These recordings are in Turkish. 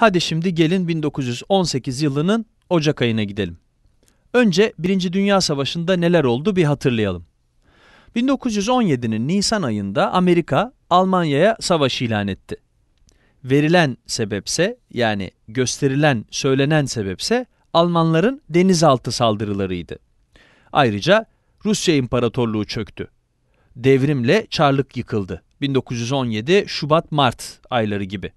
Hadi şimdi gelin 1918 yılının Ocak ayına gidelim. Önce 1. Dünya Savaşı'nda neler oldu bir hatırlayalım. 1917'nin Nisan ayında Amerika Almanya'ya savaş ilan etti. Verilen sebepse yani gösterilen, söylenen sebepse Almanların denizaltı saldırılarıydı. Ayrıca Rusya İmparatorluğu çöktü. Devrimle Çarlık yıkıldı. 1917 Şubat-Mart ayları gibi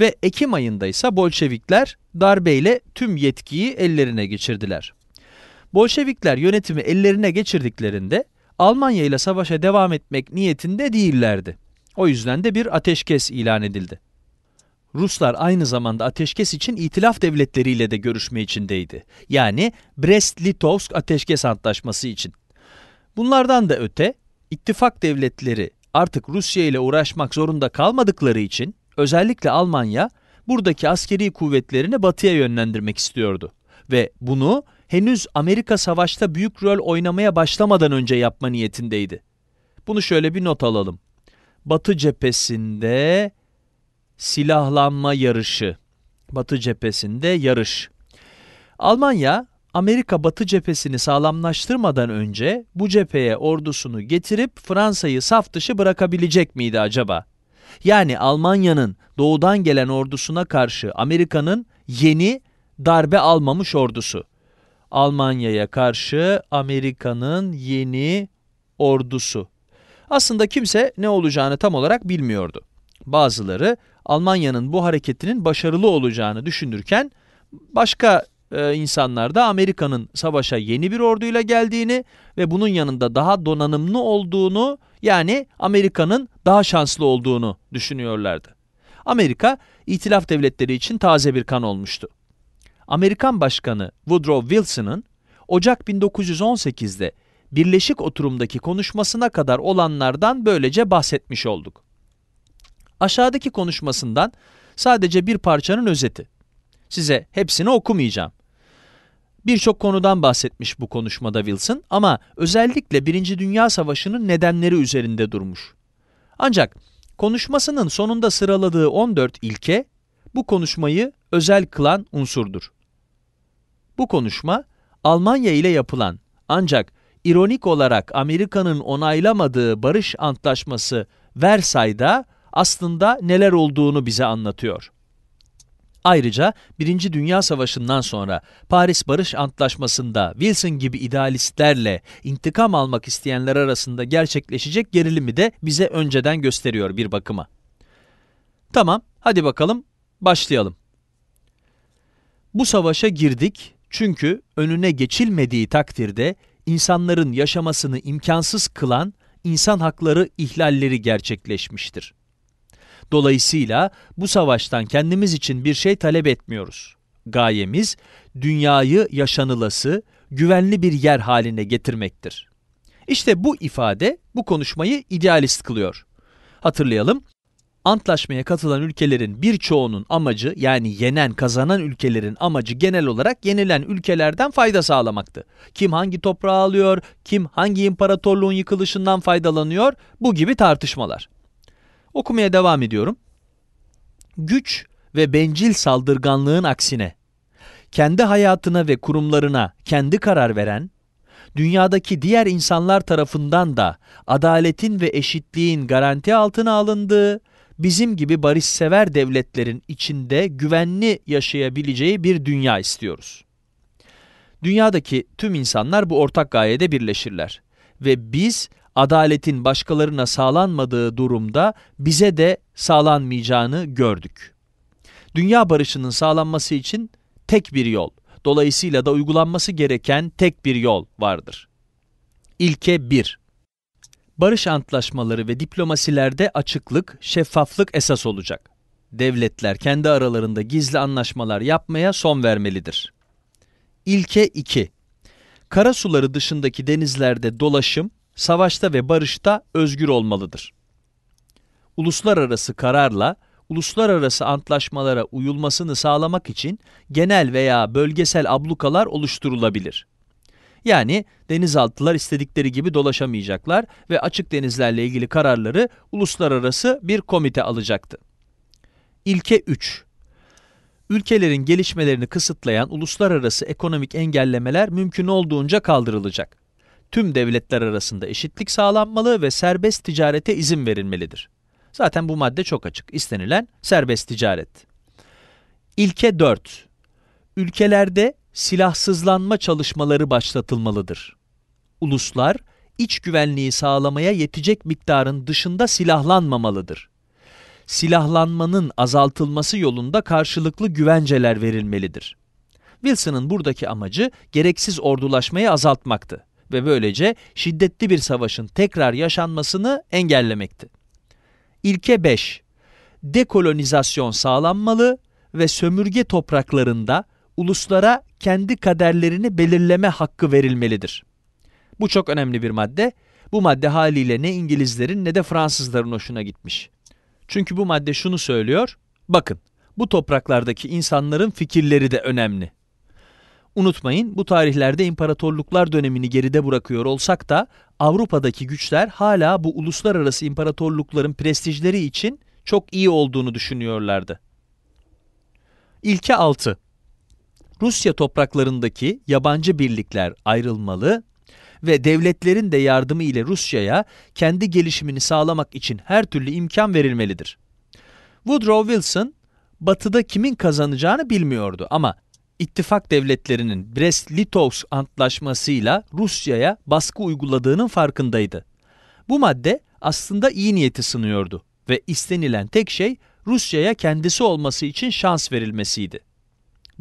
ve Ekim ayında ise Bolşevikler darbeyle tüm yetkiyi ellerine geçirdiler. Bolşevikler yönetimi ellerine geçirdiklerinde Almanya ile savaşa devam etmek niyetinde değillerdi. O yüzden de bir ateşkes ilan edildi. Ruslar aynı zamanda ateşkes için itilaf devletleriyle de görüşme içindeydi. Yani Brest-Litovsk Ateşkes Antlaşması için. Bunlardan da öte, ittifak devletleri artık Rusya ile uğraşmak zorunda kalmadıkları için Özellikle Almanya buradaki askeri kuvvetlerini batıya yönlendirmek istiyordu ve bunu henüz Amerika savaşta büyük rol oynamaya başlamadan önce yapma niyetindeydi. Bunu şöyle bir not alalım. Batı cephesinde silahlanma yarışı. Batı cephesinde yarış. Almanya, Amerika Batı cephesini sağlamlaştırmadan önce bu cepheye ordusunu getirip Fransa'yı saf dışı bırakabilecek miydi acaba? Yani Almanya'nın doğudan gelen ordusuna karşı Amerika'nın yeni darbe almamış ordusu. Almanya'ya karşı Amerika'nın yeni ordusu. Aslında kimse ne olacağını tam olarak bilmiyordu. Bazıları Almanya'nın bu hareketinin başarılı olacağını düşünürken başka e, insanlar da Amerika'nın savaşa yeni bir orduyla geldiğini ve bunun yanında daha donanımlı olduğunu yani Amerika'nın daha şanslı olduğunu düşünüyorlardı. Amerika itilaf devletleri için taze bir kan olmuştu. Amerikan Başkanı Woodrow Wilson'ın Ocak 1918'de birleşik oturumdaki konuşmasına kadar olanlardan böylece bahsetmiş olduk. Aşağıdaki konuşmasından sadece bir parçanın özeti. Size hepsini okumayacağım. Birçok konudan bahsetmiş bu konuşmada Wilson ama özellikle Birinci Dünya Savaşı'nın nedenleri üzerinde durmuş. Ancak konuşmasının sonunda sıraladığı 14 ilke bu konuşmayı özel kılan unsurdur. Bu konuşma Almanya ile yapılan ancak ironik olarak Amerika'nın onaylamadığı barış antlaşması Versay'da aslında neler olduğunu bize anlatıyor. Ayrıca Birinci Dünya Savaşı'ndan sonra Paris Barış Antlaşması'nda Wilson gibi idealistlerle intikam almak isteyenler arasında gerçekleşecek gerilimi de bize önceden gösteriyor bir bakıma. Tamam, hadi bakalım başlayalım. Bu savaşa girdik çünkü önüne geçilmediği takdirde insanların yaşamasını imkansız kılan insan hakları ihlalleri gerçekleşmiştir. Dolayısıyla bu savaştan kendimiz için bir şey talep etmiyoruz. Gayemiz dünyayı yaşanılası, güvenli bir yer haline getirmektir. İşte bu ifade bu konuşmayı idealist kılıyor. Hatırlayalım, antlaşmaya katılan ülkelerin birçoğunun amacı yani yenen kazanan ülkelerin amacı genel olarak yenilen ülkelerden fayda sağlamaktı. Kim hangi toprağı alıyor, kim hangi imparatorluğun yıkılışından faydalanıyor bu gibi tartışmalar. Okumaya devam ediyorum. Güç ve bencil saldırganlığın aksine kendi hayatına ve kurumlarına kendi karar veren, dünyadaki diğer insanlar tarafından da adaletin ve eşitliğin garanti altına alındığı, bizim gibi barışsever devletlerin içinde güvenli yaşayabileceği bir dünya istiyoruz. Dünyadaki tüm insanlar bu ortak gayede birleşirler ve biz adaletin başkalarına sağlanmadığı durumda bize de sağlanmayacağını gördük. Dünya barışının sağlanması için tek bir yol, dolayısıyla da uygulanması gereken tek bir yol vardır. İlke 1 barış antlaşmaları ve diplomasilerde açıklık, şeffaflık esas olacak. Devletler kendi aralarında gizli anlaşmalar yapmaya son vermelidir. İlke 2. Karasuları dışındaki denizlerde dolaşım, savaşta ve barışta özgür olmalıdır. Uluslararası kararla uluslararası antlaşmalara uyulmasını sağlamak için genel veya bölgesel ablukalar oluşturulabilir. Yani denizaltılar istedikleri gibi dolaşamayacaklar ve açık denizlerle ilgili kararları uluslararası bir komite alacaktı. İlke 3 Ülkelerin gelişmelerini kısıtlayan uluslararası ekonomik engellemeler mümkün olduğunca kaldırılacak tüm devletler arasında eşitlik sağlanmalı ve serbest ticarete izin verilmelidir. Zaten bu madde çok açık. İstenilen serbest ticaret. İlke 4. Ülkelerde silahsızlanma çalışmaları başlatılmalıdır. Uluslar, iç güvenliği sağlamaya yetecek miktarın dışında silahlanmamalıdır. Silahlanmanın azaltılması yolunda karşılıklı güvenceler verilmelidir. Wilson'ın buradaki amacı gereksiz ordulaşmayı azaltmaktı ve böylece şiddetli bir savaşın tekrar yaşanmasını engellemekti. İlke 5. Dekolonizasyon sağlanmalı ve sömürge topraklarında uluslara kendi kaderlerini belirleme hakkı verilmelidir. Bu çok önemli bir madde. Bu madde haliyle ne İngilizlerin ne de Fransızların hoşuna gitmiş. Çünkü bu madde şunu söylüyor, bakın bu topraklardaki insanların fikirleri de önemli. Unutmayın bu tarihlerde imparatorluklar dönemini geride bırakıyor olsak da Avrupa'daki güçler hala bu uluslararası imparatorlukların prestijleri için çok iyi olduğunu düşünüyorlardı. İlke 6. Rusya topraklarındaki yabancı birlikler ayrılmalı ve devletlerin de yardımı ile Rusya'ya kendi gelişimini sağlamak için her türlü imkan verilmelidir. Woodrow Wilson batıda kimin kazanacağını bilmiyordu ama İttifak devletlerinin Brest-Litovsk antlaşmasıyla Rusya'ya baskı uyguladığının farkındaydı. Bu madde aslında iyi niyeti sınıyordu ve istenilen tek şey Rusya'ya kendisi olması için şans verilmesiydi.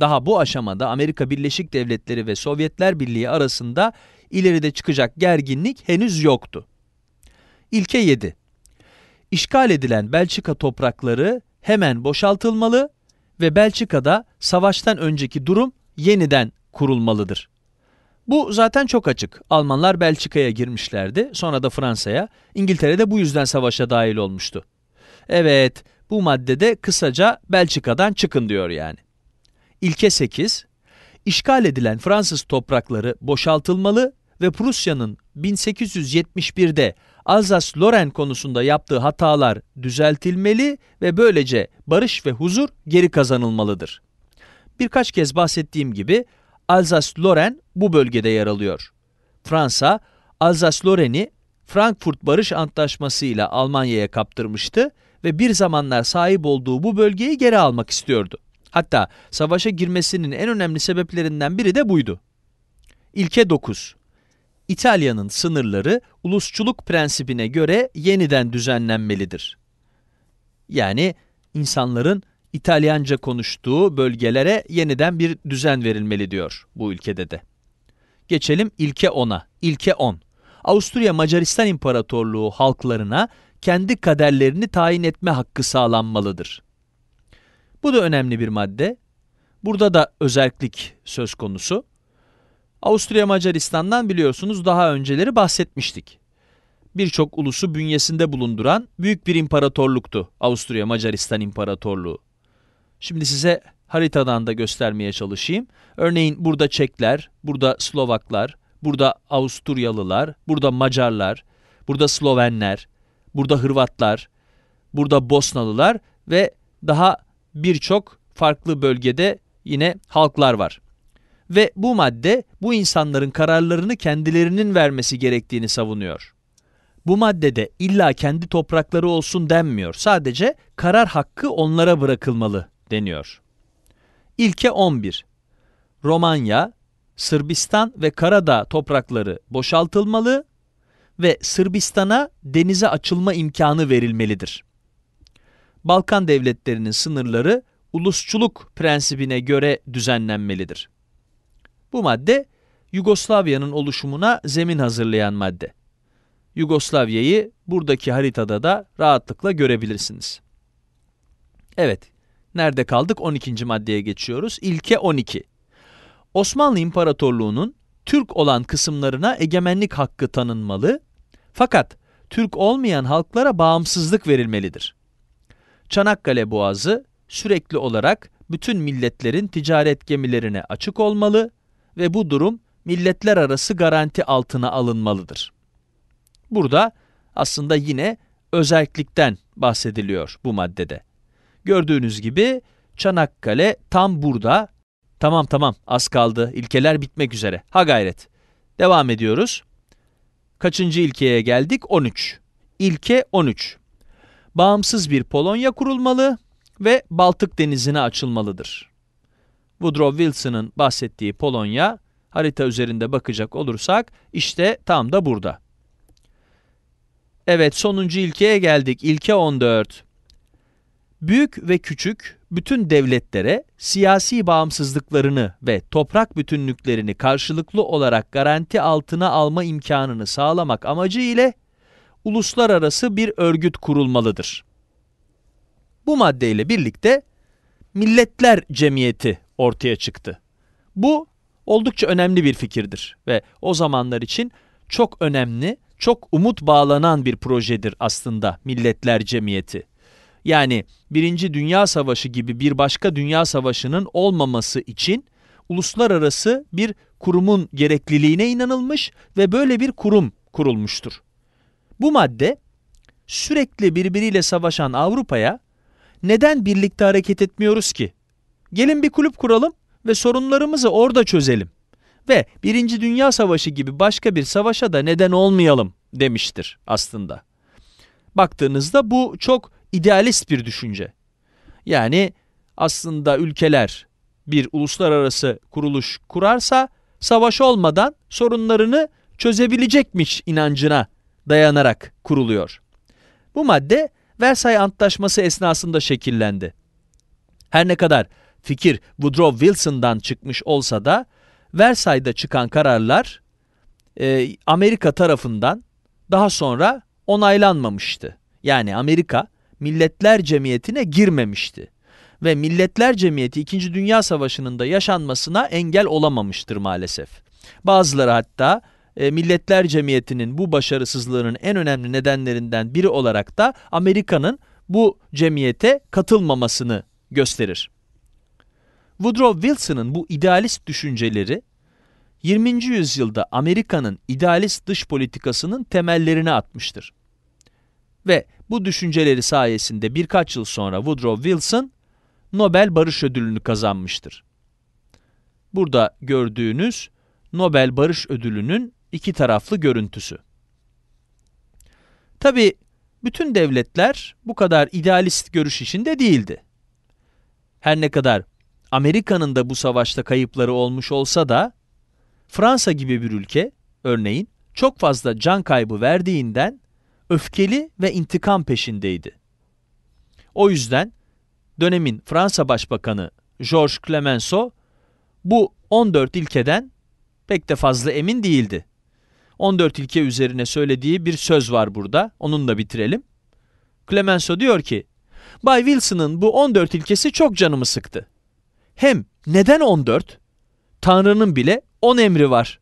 Daha bu aşamada Amerika Birleşik Devletleri ve Sovyetler Birliği arasında ileride çıkacak gerginlik henüz yoktu. İlke 7. İşgal edilen Belçika toprakları hemen boşaltılmalı ve Belçika'da savaştan önceki durum yeniden kurulmalıdır. Bu zaten çok açık. Almanlar Belçika'ya girmişlerdi, sonra da Fransa'ya. İngiltere de bu yüzden savaşa dahil olmuştu. Evet, bu maddede kısaca Belçika'dan çıkın diyor yani. İlke 8, işgal edilen Fransız toprakları boşaltılmalı ve Prusya'nın 1871'de Alsace-Lorraine konusunda yaptığı hatalar düzeltilmeli ve böylece barış ve huzur geri kazanılmalıdır. Birkaç kez bahsettiğim gibi Alsace-Lorraine bu bölgede yer alıyor. Fransa, Alsace-Lorraine'i Frankfurt Barış Antlaşması ile Almanya'ya kaptırmıştı ve bir zamanlar sahip olduğu bu bölgeyi geri almak istiyordu. Hatta savaşa girmesinin en önemli sebeplerinden biri de buydu. İlke 9 İtalya'nın sınırları ulusçuluk prensibine göre yeniden düzenlenmelidir. Yani insanların İtalyanca konuştuğu bölgelere yeniden bir düzen verilmeli diyor bu ülkede de. Geçelim ilke 10'a. İlke 10. Avusturya Macaristan İmparatorluğu halklarına kendi kaderlerini tayin etme hakkı sağlanmalıdır. Bu da önemli bir madde. Burada da özellik söz konusu. Avusturya Macaristan'dan biliyorsunuz daha önceleri bahsetmiştik. Birçok ulusu bünyesinde bulunduran büyük bir imparatorluktu Avusturya Macaristan İmparatorluğu. Şimdi size haritadan da göstermeye çalışayım. Örneğin burada Çekler, burada Slovaklar, burada Avusturyalılar, burada Macarlar, burada Slovenler, burada Hırvatlar, burada Bosnalılar ve daha birçok farklı bölgede yine halklar var ve bu madde bu insanların kararlarını kendilerinin vermesi gerektiğini savunuyor. Bu maddede illa kendi toprakları olsun denmiyor. Sadece karar hakkı onlara bırakılmalı deniyor. İlke 11. Romanya, Sırbistan ve Karadağ toprakları boşaltılmalı ve Sırbistan'a denize açılma imkanı verilmelidir. Balkan devletlerinin sınırları ulusçuluk prensibine göre düzenlenmelidir. Bu madde Yugoslavya'nın oluşumuna zemin hazırlayan madde. Yugoslavya'yı buradaki haritada da rahatlıkla görebilirsiniz. Evet, nerede kaldık? 12. maddeye geçiyoruz. İlke 12. Osmanlı İmparatorluğu'nun Türk olan kısımlarına egemenlik hakkı tanınmalı fakat Türk olmayan halklara bağımsızlık verilmelidir. Çanakkale Boğazı sürekli olarak bütün milletlerin ticaret gemilerine açık olmalı ve bu durum milletler arası garanti altına alınmalıdır. Burada aslında yine özellikten bahsediliyor bu maddede. Gördüğünüz gibi Çanakkale tam burada. Tamam tamam az kaldı. ilkeler bitmek üzere. Ha gayret. Devam ediyoruz. Kaçıncı ilkeye geldik? 13. İlke 13. Bağımsız bir Polonya kurulmalı ve Baltık denizine açılmalıdır. Woodrow Wilson'ın bahsettiği Polonya harita üzerinde bakacak olursak işte tam da burada. Evet sonuncu ilkeye geldik. İlke 14. Büyük ve küçük bütün devletlere siyasi bağımsızlıklarını ve toprak bütünlüklerini karşılıklı olarak garanti altına alma imkanını sağlamak amacı ile uluslararası bir örgüt kurulmalıdır. Bu maddeyle birlikte Milletler Cemiyeti ortaya çıktı. Bu oldukça önemli bir fikirdir ve o zamanlar için çok önemli, çok umut bağlanan bir projedir aslında Milletler Cemiyeti. Yani Birinci Dünya Savaşı gibi bir başka dünya savaşının olmaması için uluslararası bir kurumun gerekliliğine inanılmış ve böyle bir kurum kurulmuştur. Bu madde sürekli birbiriyle savaşan Avrupa'ya neden birlikte hareket etmiyoruz ki Gelin bir kulüp kuralım ve sorunlarımızı orada çözelim ve Birinci Dünya Savaşı gibi başka bir savaşa da neden olmayalım demiştir aslında. Baktığınızda bu çok idealist bir düşünce. Yani aslında ülkeler bir uluslararası kuruluş kurarsa savaş olmadan sorunlarını çözebilecekmiş inancına dayanarak kuruluyor. Bu madde Versay Antlaşması esnasında şekillendi. Her ne kadar Fikir Woodrow Wilson'dan çıkmış olsa da Versay'da çıkan kararlar e, Amerika tarafından daha sonra onaylanmamıştı. Yani Amerika Milletler Cemiyeti'ne girmemişti ve Milletler Cemiyeti 2. Dünya Savaşı'nın da yaşanmasına engel olamamıştır maalesef. Bazıları hatta e, Milletler Cemiyeti'nin bu başarısızlığının en önemli nedenlerinden biri olarak da Amerika'nın bu cemiyete katılmamasını gösterir. Woodrow Wilson'ın bu idealist düşünceleri 20. yüzyılda Amerika'nın idealist dış politikasının temellerini atmıştır. Ve bu düşünceleri sayesinde birkaç yıl sonra Woodrow Wilson Nobel Barış Ödülünü kazanmıştır. Burada gördüğünüz Nobel Barış Ödülü'nün iki taraflı görüntüsü. Tabi bütün devletler bu kadar idealist görüş içinde değildi. Her ne kadar Amerika'nın da bu savaşta kayıpları olmuş olsa da Fransa gibi bir ülke örneğin çok fazla can kaybı verdiğinden öfkeli ve intikam peşindeydi. O yüzden dönemin Fransa Başbakanı Georges Clemenceau bu 14 ilkeden pek de fazla emin değildi. 14 ilke üzerine söylediği bir söz var burada. Onunla bitirelim. Clemenceau diyor ki, Bay Wilson'ın bu 14 ilkesi çok canımı sıktı. Hem neden 14? Tanrı'nın bile 10 emri var.